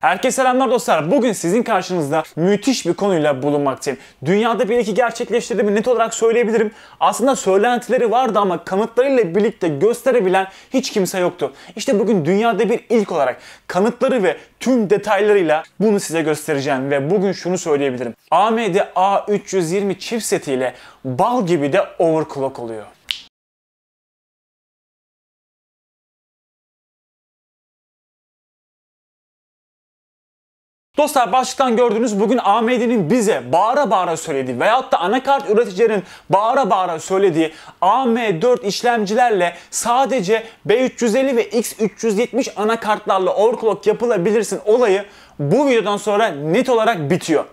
Herkese selamlar dostlar. Bugün sizin karşınızda müthiş bir konuyla bulunmaktayım. Dünyada bir iki gerçekleştirdiğimi net olarak söyleyebilirim. Aslında söylentileri vardı ama kanıtlarıyla birlikte gösterebilen hiç kimse yoktu. İşte bugün dünyada bir ilk olarak kanıtları ve tüm detaylarıyla bunu size göstereceğim ve bugün şunu söyleyebilirim. AMD A320 chipsetiyle bal gibi de overclock oluyor. Dostlar başlıktan gördüğünüz bugün AMD'nin bize bağıra bağıra söylediği veyahut da anakart üreticilerin bağıra bağıra söylediği AM4 işlemcilerle sadece B350 ve X370 anakartlarla overclock yapılabilirsin olayı bu videodan sonra net olarak bitiyor.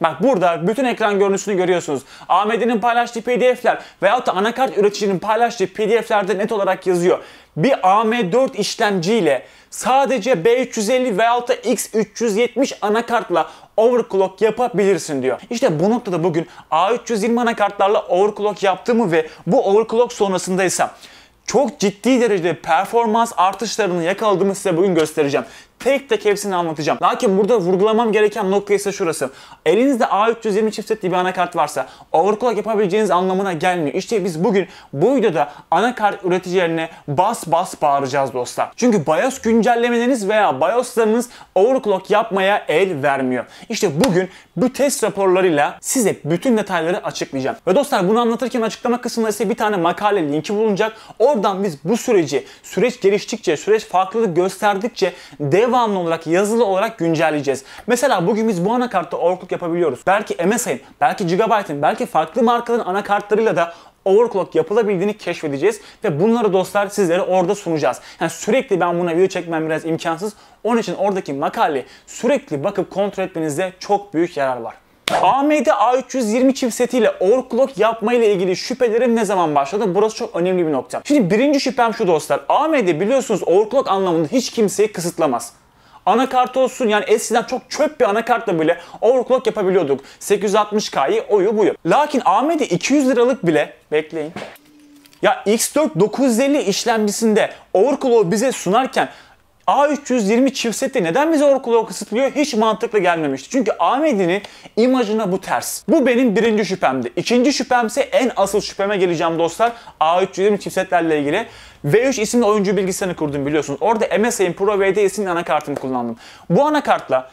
Bak burada bütün ekran görüntüsünü görüyorsunuz. AMD'nin paylaştığı pdf'ler veyahut da anakart üreticinin paylaştığı pdf'lerde net olarak yazıyor. Bir AM4 işlemciyle sadece B350 veyahut da X370 anakartla overclock yapabilirsin diyor. İşte bu noktada bugün A320 anakartlarla overclock yaptığımı ve bu overclock sonrasında çok ciddi derecede performans artışlarını yakaladığımı size bugün göstereceğim. Tek tek hepsini anlatacağım. Lakin burada vurgulamam gereken nokta ise şurası. Elinizde A320 chipsetli bir anakart varsa overclock yapabileceğiniz anlamına gelmiyor. İşte biz bugün bu videoda anakart üreticilerine bas bas bağıracağız dostlar. Çünkü BIOS güncellemeleriniz veya BIOS'larınız overclock yapmaya el vermiyor. İşte bugün bu test raporlarıyla size bütün detayları açıklayacağım. Ve dostlar bunu anlatırken açıklama kısmında ise bir tane makale linki bulunacak. Oradan biz bu süreci, süreç geliştikçe, süreç farklılık gösterdikçe dev devamlı olarak yazılı olarak güncelleyeceğiz. Mesela bugün biz bu anakartta overclock yapabiliyoruz. Belki MSI'ın, belki Gigabyte'ın, belki farklı markaların anakartlarıyla da overclock yapılabildiğini keşfedeceğiz ve bunları dostlar sizlere orada sunacağız. Yani sürekli ben buna video çekmem biraz imkansız. Onun için oradaki makale sürekli bakıp kontrol etmenizde çok büyük yarar var. AMD A320 chipsetiyle overclock yapma ile ilgili şüphelerim ne zaman başladı? Burası çok önemli bir nokta. Şimdi birinci şüphem şu dostlar. AMD biliyorsunuz overclock anlamında hiç kimseyi kısıtlamaz. Anakart olsun yani eskiden çok çöp bir anakartla bile overclock yapabiliyorduk. 860K'yı oyu buyu. Lakin AMD 200 liralık bile bekleyin. Ya X4 950 işlemcisinde overclock bize sunarken A320 chipseti neden bize Oracle'a kısıtlıyor hiç mantıklı gelmemişti. Çünkü AMD'nin imajına bu ters. Bu benim birinci şüphemdi. İkinci şüphemse en asıl şüpheme geleceğim dostlar. A320 chipsetlerle ilgili. V3 isimli oyuncu bilgisayarını kurdum biliyorsunuz. Orada MSI'nin Pro VD isimli anakartını kullandım. Bu anakartla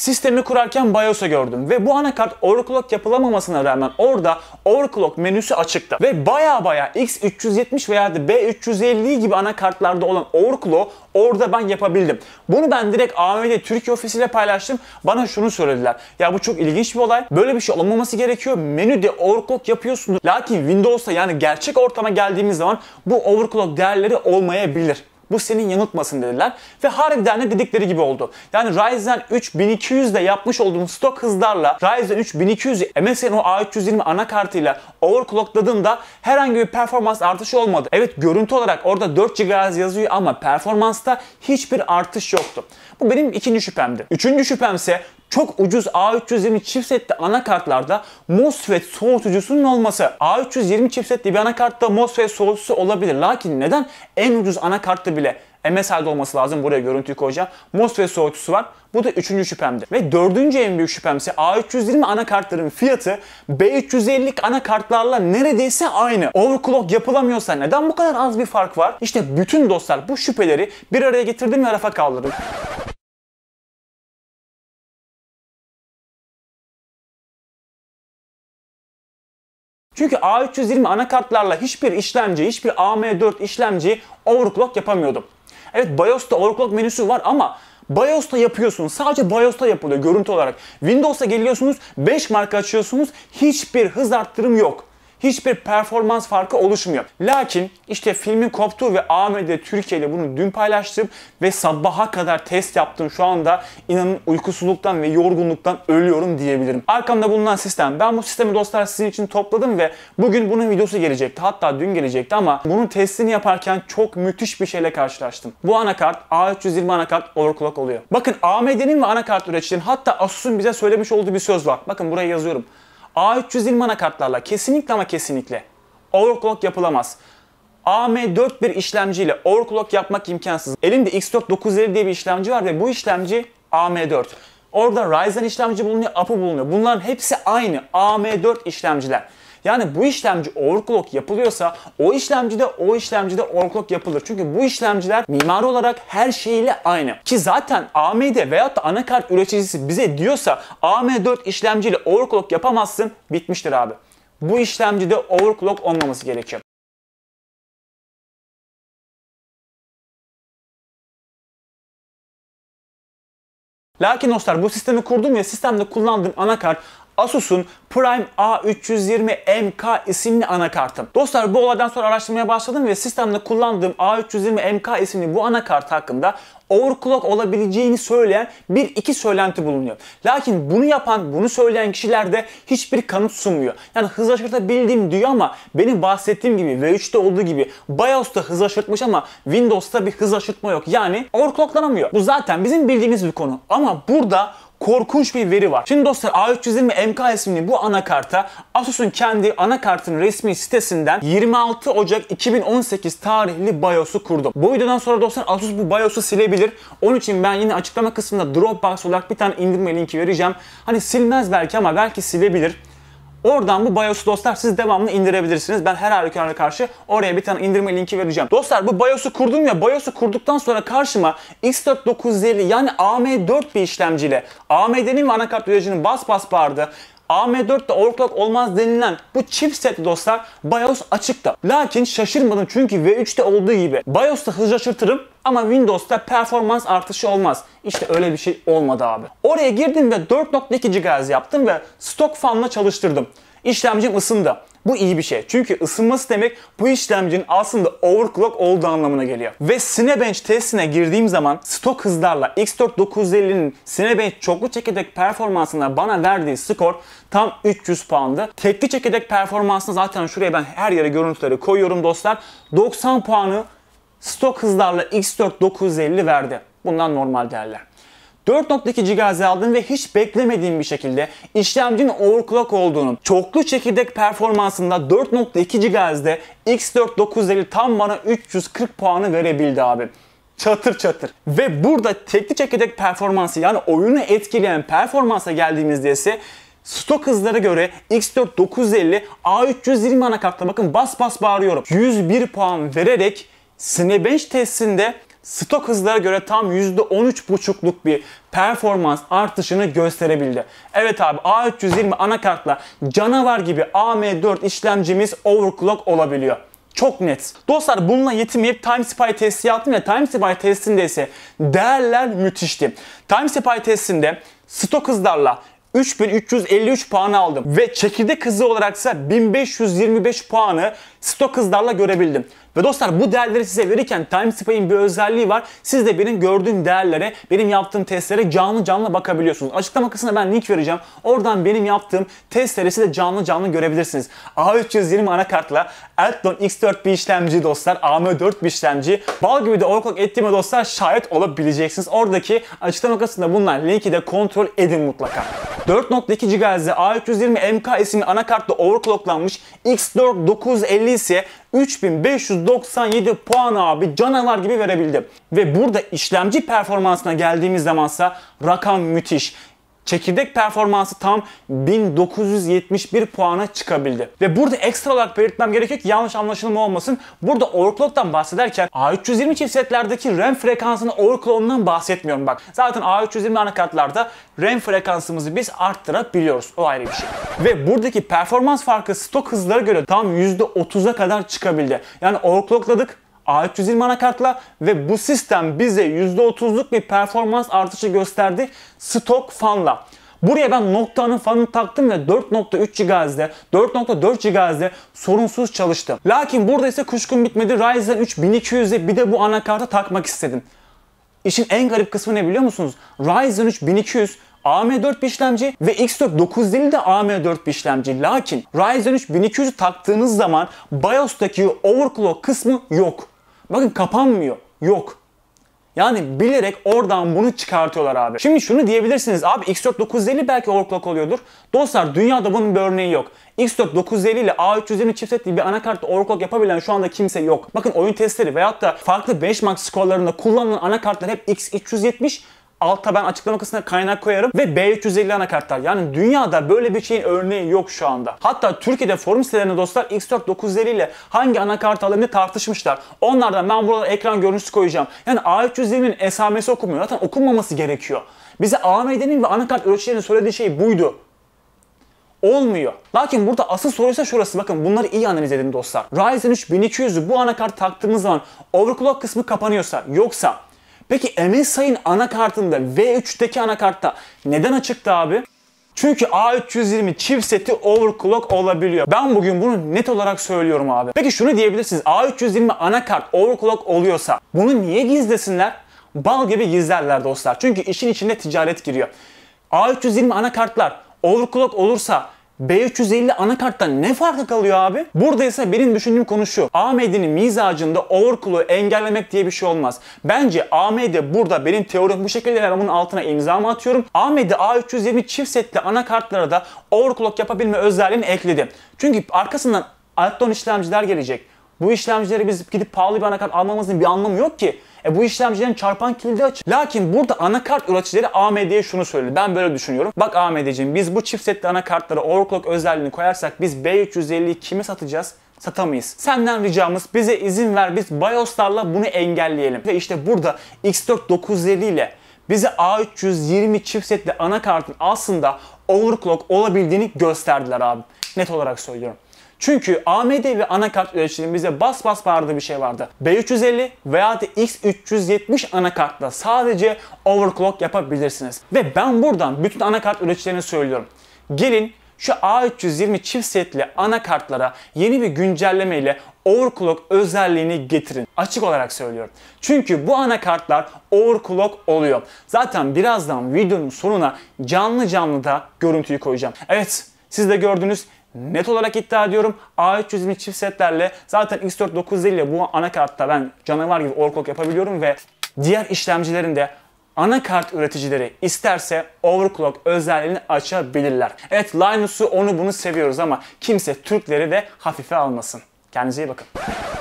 Sistemi kurarken BIOS'u gördüm ve bu anakart overclock yapılamamasına rağmen orada overclock menüsü açıktı. Ve baya baya X370 veya B350 gibi anakartlarda olan overclock orada ben yapabildim. Bunu ben direkt AMD Türkiye ofisiyle paylaştım. Bana şunu söylediler. Ya bu çok ilginç bir olay. Böyle bir şey olmaması gerekiyor. Menüde overclock yapıyorsunuz. Lakin Windows'ta yani gerçek ortama geldiğimiz zaman bu overclock değerleri olmayabilir. Bu senin yanıltmasın dediler. Ve harbiden de dedikleri gibi oldu. Yani Ryzen 3 1200'de yapmış olduğum stok hızlarla Ryzen 3 1200 MSN o A320 anakartıyla overclockladığımda herhangi bir performans artışı olmadı. Evet görüntü olarak orada 4 GHz yazıyor ama performansta hiçbir artış yoktu. Bu benim ikinci şüphemdi. Üçüncü şüphemse çok ucuz A320 chipsetli anakartlarda MOSFET soğutucusunun olması. A320 chipsetli bir anakartta MOSFET soğutucusu olabilir. Lakin neden en ucuz anakartta bile MSI'de olması lazım. Buraya görüntüyü koyacağım. MOSFET soğutucusu var. Bu da üçüncü şüphemdi. Ve dördüncü en büyük şüphemse A320 anakartların fiyatı B350'lik anakartlarla neredeyse aynı. Overclock yapılamıyorsa neden bu kadar az bir fark var? İşte bütün dostlar bu şüpheleri bir araya getirdim ve rafa kaldırdım. Çünkü A320 anakartlarla hiçbir işlemci, hiçbir AM4 işlemci overclock yapamıyordum. Evet BIOS'ta overclock menüsü var ama BIOS'ta yapıyorsunuz. Sadece BIOS'ta yapılıyor görüntü olarak. Windows'a geliyorsunuz, 5 marka açıyorsunuz. Hiçbir hız arttırım yok hiçbir performans farkı oluşmuyor. Lakin işte filmin koptuğu ve AMD Türkiye ile bunu dün paylaştım ve sabaha kadar test yaptım. Şu anda inanın uykusuzluktan ve yorgunluktan ölüyorum diyebilirim. Arkamda bulunan sistem. Ben bu sistemi dostlar sizin için topladım ve bugün bunun videosu gelecekti. Hatta dün gelecekti ama bunun testini yaparken çok müthiş bir şeyle karşılaştım. Bu anakart A320 anakart overclock oluyor. Bakın AMD'nin ve anakart üreticilerin hatta Asus'un bize söylemiş olduğu bir söz var. Bakın buraya yazıyorum. A320 300 anakartlarla kesinlikle ama kesinlikle overclock yapılamaz. AM4 bir işlemciyle overclock yapmak imkansız. Elimde X4 950 diye bir işlemci var ve bu işlemci AM4. Orada Ryzen işlemci bulunuyor, APU bulunuyor. Bunların hepsi aynı AM4 işlemciler. Yani bu işlemci overclock yapılıyorsa o işlemcide o işlemcide overclock yapılır. Çünkü bu işlemciler mimari olarak her şeyiyle aynı. Ki zaten AMD veyahut da anakart üreticisi bize diyorsa AM4 işlemciyle overclock yapamazsın bitmiştir abi. Bu işlemcide overclock olmaması gerekiyor. Lakin dostlar bu sistemi kurdum ve sistemde kullandığım anakart Asus'un Prime A320 MK isimli anakartım. Dostlar bu olaydan sonra araştırmaya başladım ve sistemde kullandığım A320 MK isimli bu anakart hakkında overclock olabileceğini söyleyen bir iki söylenti bulunuyor. Lakin bunu yapan, bunu söyleyen kişiler de hiçbir kanıt sunmuyor. Yani hız aşırtabildiğim diyor ama benim bahsettiğim gibi V3'te olduğu gibi BIOS'ta hız aşırtmış ama Windows'ta bir hız aşırtma yok. Yani overclocklanamıyor. Bu zaten bizim bildiğimiz bir konu. Ama burada korkunç bir veri var. Şimdi dostlar A320 MK isimli bu anakarta Asus'un kendi anakartın resmi sitesinden 26 Ocak 2018 tarihli BIOS'u kurdum. Bu videodan sonra dostlar Asus bu BIOS'u silebilir. Onun için ben yine açıklama kısmında Dropbox olarak bir tane indirme linki vereceğim. Hani silmez belki ama belki silebilir. Oradan bu BIOS'u dostlar siz devamlı indirebilirsiniz. Ben her halükarda karşı oraya bir tane indirme linki vereceğim. Dostlar bu BIOS'u kurdum ya BIOS'u kurduktan sonra karşıma x 4950 yani AM4 bir işlemciyle AMD'nin ve anakart üreticinin bas bas bağırdı. AM4'te overclock olmaz denilen bu chipset dostlar BIOS açıkta. Lakin şaşırmadım çünkü V3'te olduğu gibi BIOS'ta hızlı şaşırtırım ama Windows'ta performans artışı olmaz. İşte öyle bir şey olmadı abi. Oraya girdim ve 4.2 GHz yaptım ve stok fanla çalıştırdım. İşlemcim ısındı. Bu iyi bir şey. Çünkü ısınması demek bu işlemcinin aslında overclock olduğu anlamına geliyor. Ve Cinebench testine girdiğim zaman stok hızlarla x 4950nin 950'nin Cinebench çoklu çekirdek performansına bana verdiği skor tam 300 puandı. Tekli çekirdek performansını zaten şuraya ben her yere görüntüleri koyuyorum dostlar. 90 puanı stok hızlarla X4 950 verdi. Bundan normal değerler. 4.2 GHz aldım ve hiç beklemediğim bir şekilde işlemcinin overclock olduğunu, çoklu çekirdek performansında 4.2 GHz'de X4 950 tam bana 340 puanı verebildi abi. Çatır çatır. Ve burada tekli çekirdek performansı yani oyunu etkileyen performansa geldiğimizde ise Stok hızlara göre X4 950 A320 anakartla bakın bas bas bağırıyorum. 101 puan vererek Sine testinde stok hızlara göre tam %13,5'luk bir performans artışını gösterebildi. Evet abi A320 anakartla canavar gibi AM4 işlemcimiz overclock olabiliyor. Çok net. Dostlar bununla yetinmeyip Time Spy testi yaptım ve Time Spy testinde ise değerler müthişti. Time Spy testinde stok hızlarla 3353 puan aldım ve çekirdek hızı olaraksa 1525 puanı stok hızlarla görebildim. Ve dostlar bu değerleri size verirken TimeSpy'in bir özelliği var. Siz de benim gördüğüm değerlere, benim yaptığım testlere canlı canlı bakabiliyorsunuz. Açıklama kısmına ben link vereceğim. Oradan benim yaptığım testleri size canlı canlı görebilirsiniz. A320 anakartla Athlon X4 bir işlemci dostlar, AM4 bir işlemci, bal gibi de overclock ettiğime dostlar şayet olabileceksiniz. Oradaki açıklama kısmında bunlar linki de kontrol edin mutlaka. 4.2 GHz A320 MK isimli anakartla overclocklanmış X4 950 ise 3597 puan abi canavar gibi verebildi. Ve burada işlemci performansına geldiğimiz zamansa rakam müthiş. Çekirdek performansı tam 1971 puana çıkabildi. Ve burada ekstra olarak belirtmem gerekiyor ki yanlış anlaşılma olmasın. Burada overclock'tan bahsederken A320 chipsetlerdeki RAM frekansının overclock'undan bahsetmiyorum bak. Zaten A320 anakartlarda RAM frekansımızı biz arttırabiliyoruz. O ayrı bir şey. Ve buradaki performans farkı stok hızlara göre tam %30'a kadar çıkabildi. Yani overclockladık A320 anakartla ve bu sistem bize %30'luk bir performans artışı gösterdi stok fanla. Buraya ben noktanın fanını taktım ve 4.3 GHz'de, 4.4 GHz'de sorunsuz çalıştı. Lakin burada ise kuşkum bitmedi. Ryzen 3 1200'e bir de bu anakarta takmak istedim. İşin en garip kısmı ne biliyor musunuz? Ryzen 3 1200 AM4 işlemci ve X4 950 de AM4 işlemci. Lakin Ryzen 3 1200 taktığınız zaman BIOS'taki overclock kısmı yok. Bakın kapanmıyor. Yok. Yani bilerek oradan bunu çıkartıyorlar abi. Şimdi şunu diyebilirsiniz abi X4 950 belki overclock oluyordur. Dostlar dünyada bunun bir örneği yok. X4 950 ile A320 chipsetli bir anakartta overclock yapabilen şu anda kimse yok. Bakın oyun testleri veyahut da farklı benchmark skorlarında kullanılan anakartlar hep X370 Alta ben açıklama kısmına kaynak koyarım ve B350 anakartlar. Yani dünyada böyle bir şeyin örneği yok şu anda. Hatta Türkiye'de forum sitelerinde dostlar X4 950 ile hangi anakart alabilir tartışmışlar. Onlardan ben burada ekran görüntüsü koyacağım. Yani A320'nin esamesi okumuyor. Zaten okunmaması gerekiyor. Bize AMD'nin ve anakart ölçülerinin söylediği şey buydu. Olmuyor. Lakin burada asıl soru ise şurası. Bakın bunları iyi analiz edin dostlar. Ryzen 3 1200'ü bu anakart taktığımız zaman overclock kısmı kapanıyorsa yoksa Peki MSI'nin anakartında V3'teki anakartta neden açıktı abi? Çünkü A320 chipseti overclock olabiliyor. Ben bugün bunu net olarak söylüyorum abi. Peki şunu diyebilirsiniz. A320 anakart overclock oluyorsa bunu niye gizlesinler? Bal gibi gizlerler dostlar. Çünkü işin içinde ticaret giriyor. A320 anakartlar overclock olursa B350 anakarttan ne farkı kalıyor abi? Burada ise benim düşündüğüm konu şu. AMD'nin mizacında overclock'u engellemek diye bir şey olmaz. Bence AMD burada benim teorim bu şekilde ve bunun altına imzamı atıyorum. AMD A320 çift setli anakartlara da overclock yapabilme özelliğini ekledi. Çünkü arkasından Athlon işlemciler gelecek. Bu işlemcileri biz gidip pahalı bir anakart almamızın bir anlamı yok ki. E bu işlemcilerin çarpan kilidi aç. Lakin burada anakart üreticileri AMD'ye şunu söyledi. Ben böyle düşünüyorum. Bak AMD'ciğim biz bu chipsetli anakartlara overclock özelliğini koyarsak biz B350'yi kime satacağız? satamayız. Senden ricamız bize izin ver biz BIOS'larla bunu engelleyelim. Ve işte burada X4 950 ile bize A320 chipsetli anakartın aslında overclock olabildiğini gösterdiler abi. Net olarak söylüyorum. Çünkü AMD ve anakart üreticilerinin bize bas bas bağırdığı bir şey vardı. B350 veya da X370 anakartla sadece overclock yapabilirsiniz. Ve ben buradan bütün anakart üreticilerine söylüyorum. Gelin şu A320 chipsetli anakartlara yeni bir güncelleme ile overclock özelliğini getirin. Açık olarak söylüyorum. Çünkü bu anakartlar overclock oluyor. Zaten birazdan videonun sonuna canlı canlı da görüntüyü koyacağım. Evet siz de gördünüz net olarak iddia ediyorum. A320 çift setlerle zaten X4 950 ile bu anakartta ben canavar gibi overclock yapabiliyorum ve diğer işlemcilerin de anakart üreticileri isterse overclock özelliğini açabilirler. Evet Linus'u onu bunu seviyoruz ama kimse Türkleri de hafife almasın. Kendinize iyi bakın.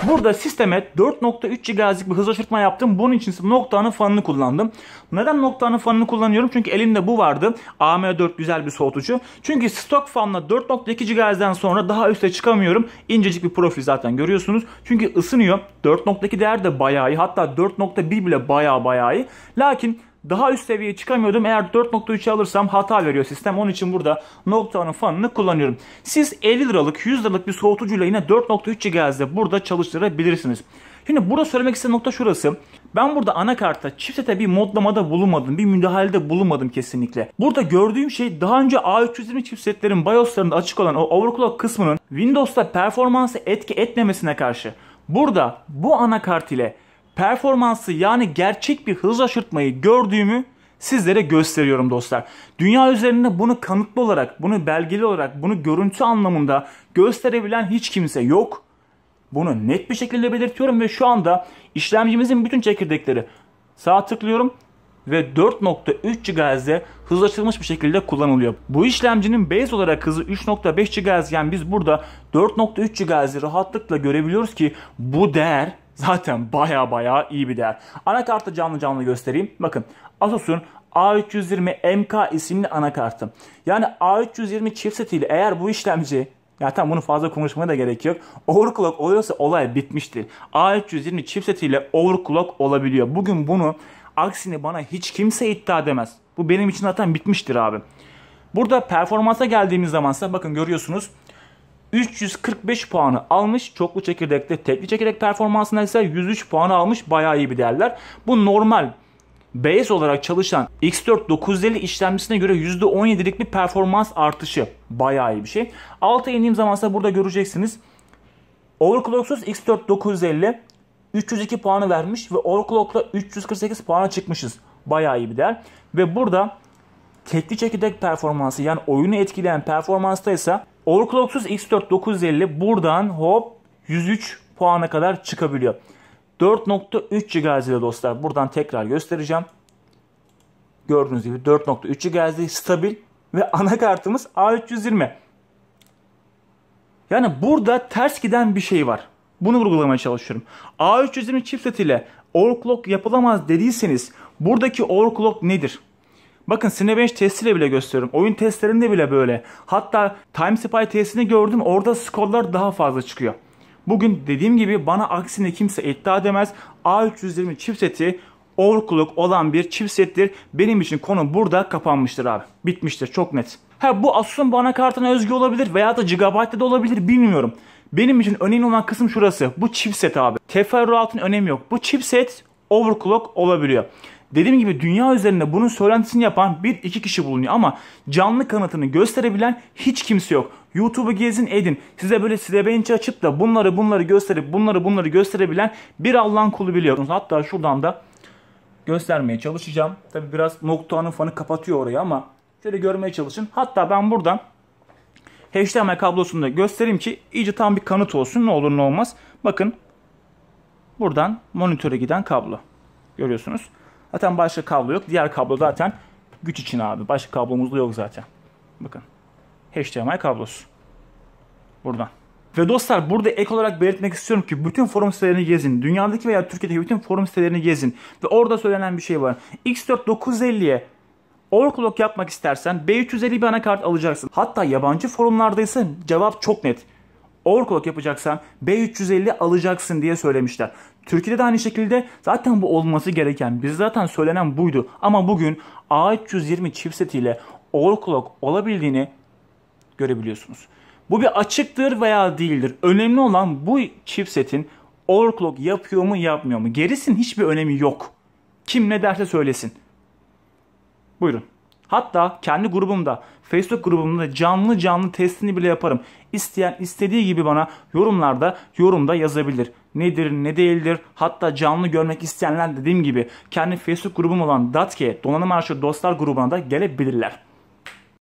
Burada sisteme 4.3 GHz'lik bir hız aşırtma yaptım. Bunun için noktanın fanını kullandım. Neden noktanın fanını kullanıyorum? Çünkü elimde bu vardı. AM4 güzel bir soğutucu. Çünkü stok fanla 4.2 GHz'den sonra daha üste çıkamıyorum. İncecik bir profil zaten görüyorsunuz. Çünkü ısınıyor. 4.2 değer de bayağı iyi. Hatta 4.1 bile bayağı bayağı iyi. Lakin daha üst seviyeye çıkamıyordum. Eğer 4.3'e alırsam hata veriyor sistem. Onun için burada Noctua'nın fanını kullanıyorum. Siz 50 liralık 100 liralık bir soğutucuyla yine 4.3 GHz'de burada çalıştırabilirsiniz. Şimdi burada söylemek istediğim nokta şurası. Ben burada anakartta chipsete bir modlamada bulunmadım. Bir müdahalede bulunmadım kesinlikle. Burada gördüğüm şey daha önce A320 chipsetlerin BIOS'larında açık olan o overclock kısmının Windows'ta performansı etki etmemesine karşı burada bu anakart ile performansı yani gerçek bir hız aşırtmayı gördüğümü sizlere gösteriyorum dostlar. Dünya üzerinde bunu kanıtlı olarak, bunu belgeli olarak, bunu görüntü anlamında gösterebilen hiç kimse yok. Bunu net bir şekilde belirtiyorum ve şu anda işlemcimizin bütün çekirdekleri sağa tıklıyorum ve 4.3 GHz'de hızlaştırılmış bir şekilde kullanılıyor. Bu işlemcinin base olarak hızı 3.5 GHz yani biz burada 4.3 GHz'i rahatlıkla görebiliyoruz ki bu değer zaten baya baya iyi bir değer. Anakartı canlı canlı göstereyim. Bakın Asus'un A320 MK isimli anakartı. Yani A320 chipset ile eğer bu işlemci ya tamam bunu fazla konuşmaya da gerek yok. Overclock oluyorsa olay bitmiştir. A320 chipsetiyle overclock olabiliyor. Bugün bunu aksini bana hiç kimse iddia edemez. Bu benim için zaten bitmiştir abi. Burada performansa geldiğimiz zamansa bakın görüyorsunuz 345 puanı almış. Çoklu çekirdekte tekli çekirdek performansında ise 103 puanı almış. Bayağı iyi bir değerler. Bu normal base olarak çalışan X4 950 işlemcisine göre %17'lik bir performans artışı. Bayağı iyi bir şey. Alta indiğim zaman ise burada göreceksiniz. Overclocksuz X4 950 302 puanı vermiş ve overclockla 348 puana çıkmışız. Bayağı iyi bir değer. Ve burada tekli çekirdek performansı yani oyunu etkileyen performansta ise Overclocksuz X4 950 buradan hop 103 puana kadar çıkabiliyor. 4.3 GHz ile dostlar buradan tekrar göstereceğim. Gördüğünüz gibi 4.3 GHz stabil ve anakartımız A320. Yani burada ters giden bir şey var. Bunu vurgulamaya çalışıyorum. A320 chipset ile overclock yapılamaz dediyseniz buradaki overclock nedir? Bakın Cinebench testiyle bile gösteriyorum. Oyun testlerinde bile böyle. Hatta Timespy testini gördüm. Orada skorlar daha fazla çıkıyor. Bugün dediğim gibi bana aksini kimse iddia edemez. A320 chipseti overclock olan bir chipsettir. Benim için konu burada kapanmıştır abi. Bitmiştir çok net. Ha bu Asus'un bana kartına özgü olabilir veya da gigabyte'de de olabilir bilmiyorum. Benim için önemli olan kısım şurası. Bu chipset abi. Teferruatın önemi yok. Bu chipset overclock olabiliyor. Dediğim gibi dünya üzerinde bunun söylentisini yapan bir iki kişi bulunuyor ama canlı kanıtını gösterebilen hiç kimse yok. YouTube'u gezin edin. Size böyle silebençi açıp da bunları bunları gösterip bunları bunları gösterebilen bir Allah'ın kulu biliyorsunuz. Hatta şuradan da göstermeye çalışacağım. Tabi biraz nokta'nın fanı kapatıyor orayı ama şöyle görmeye çalışın. Hatta ben buradan HDMI kablosunu da göstereyim ki iyice tam bir kanıt olsun. Ne olur ne olmaz. Bakın buradan monitöre giden kablo. Görüyorsunuz. Zaten başka kablo yok. Diğer kablo zaten güç için abi. Başka kablomuz da yok zaten. Bakın. HDMI kablosu. Buradan. Ve dostlar burada ek olarak belirtmek istiyorum ki bütün forum sitelerini gezin. Dünyadaki veya Türkiye'deki bütün forum sitelerini gezin. Ve orada söylenen bir şey var. X4 950'ye overclock yapmak istersen B350 bir anakart alacaksın. Hatta yabancı forumlardaysa cevap çok net overclock yapacaksan B350 alacaksın diye söylemişler. Türkiye'de de aynı şekilde zaten bu olması gereken, biz zaten söylenen buydu. Ama bugün A320 chipsetiyle overclock olabildiğini görebiliyorsunuz. Bu bir açıktır veya değildir. Önemli olan bu chipsetin overclock yapıyor mu yapmıyor mu? Gerisin hiçbir önemi yok. Kim ne derse söylesin. Buyurun. Hatta kendi grubumda, Facebook grubumda canlı canlı testini bile yaparım. İsteyen istediği gibi bana yorumlarda, yorumda yazabilir. Nedir, ne değildir. Hatta canlı görmek isteyenler dediğim gibi kendi Facebook grubum olan Datke, Donanım Araçları Dostlar grubuna da gelebilirler.